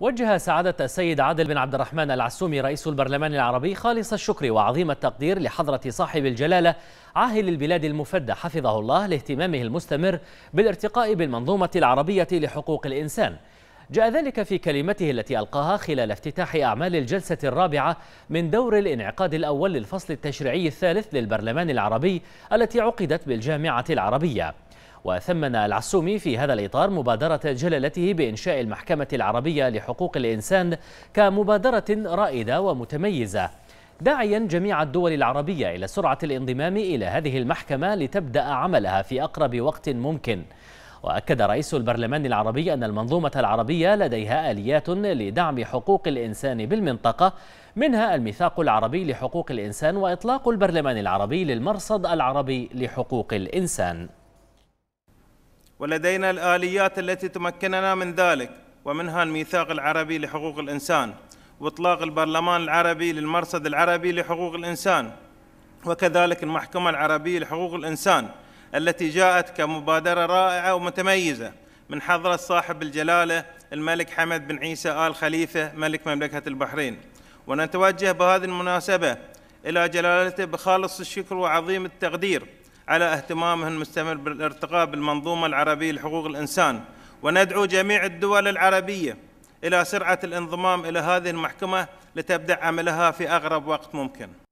وجه سعادة السيد عادل بن عبد الرحمن العسومي رئيس البرلمان العربي خالص الشكر وعظيم التقدير لحضرة صاحب الجلالة عاهل البلاد المفدى حفظه الله لاهتمامه المستمر بالارتقاء بالمنظومة العربية لحقوق الإنسان جاء ذلك في كلمته التي ألقاها خلال افتتاح أعمال الجلسة الرابعة من دور الانعقاد الأول للفصل التشريعي الثالث للبرلمان العربي التي عقدت بالجامعة العربية وثمن العسومي في هذا الإطار مبادرة جلالته بإنشاء المحكمة العربية لحقوق الإنسان كمبادرة رائدة ومتميزة داعيا جميع الدول العربية إلى سرعة الانضمام إلى هذه المحكمة لتبدأ عملها في أقرب وقت ممكن وأكد رئيس البرلمان العربي أن المنظومة العربية لديها آليات لدعم حقوق الإنسان بالمنطقة منها الميثاق العربي لحقوق الإنسان وإطلاق البرلمان العربي للمرصد العربي لحقوق الإنسان ولدينا الآليات التي تمكننا من ذلك ومنها الميثاق العربي لحقوق الإنسان واطلاق البرلمان العربي للمرصد العربي لحقوق الإنسان وكذلك المحكمة العربية لحقوق الإنسان التي جاءت كمبادرة رائعة ومتميزة من حضرة صاحب الجلالة الملك حمد بن عيسى آل خليفة ملك مملكة البحرين ونتوجه بهذه المناسبة إلى جلالته بخالص الشكر وعظيم التقدير على اهتمامه المستمر بالارتقاء بالمنظومة العربية لحقوق الإنسان وندعو جميع الدول العربية إلى سرعة الانضمام إلى هذه المحكمة لتبدأ عملها في أغرب وقت ممكن